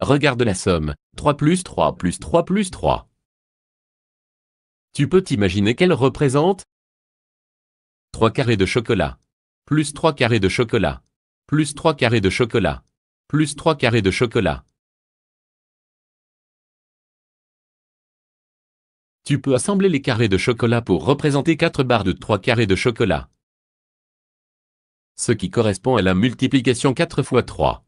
Regarde la somme. 3 plus 3 plus 3 plus 3. Tu peux t'imaginer qu'elle représente 3 carrés de chocolat. Plus 3 carrés de chocolat. Plus 3 carrés de chocolat. Plus 3 carrés de chocolat. Tu peux assembler les carrés de chocolat pour représenter 4 barres de 3 carrés de chocolat. Ce qui correspond à la multiplication 4 fois 3.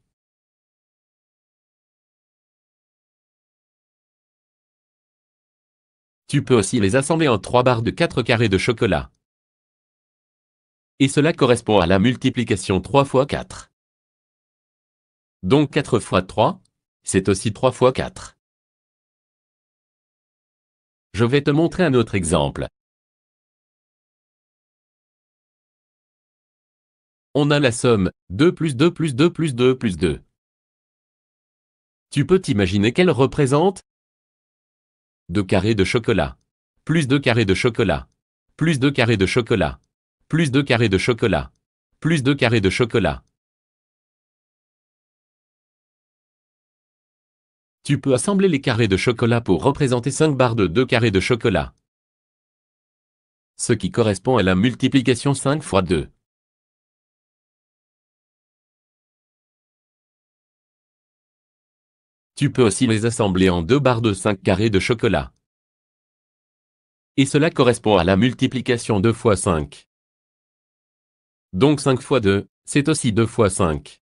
Tu peux aussi les assembler en 3 barres de 4 carrés de chocolat. Et cela correspond à la multiplication 3 x 4. Donc 4 fois 3, c'est aussi 3 fois 4. Je vais te montrer un autre exemple. On a la somme 2 plus 2 plus 2 plus 2 plus 2. Tu peux t'imaginer qu'elle représente 2 carrés de chocolat. Plus 2 carrés de chocolat. Plus 2 carrés de chocolat. Plus 2 carrés de chocolat. Plus 2 carrés de chocolat. Tu peux assembler les carrés de chocolat pour représenter 5 barres de 2 carrés de chocolat. Ce qui correspond à la multiplication 5 fois 2. Tu peux aussi les assembler en deux barres de 5 carrés de chocolat. Et cela correspond à la multiplication 2 x 5. Donc 5 x 2, c'est aussi 2 fois 5.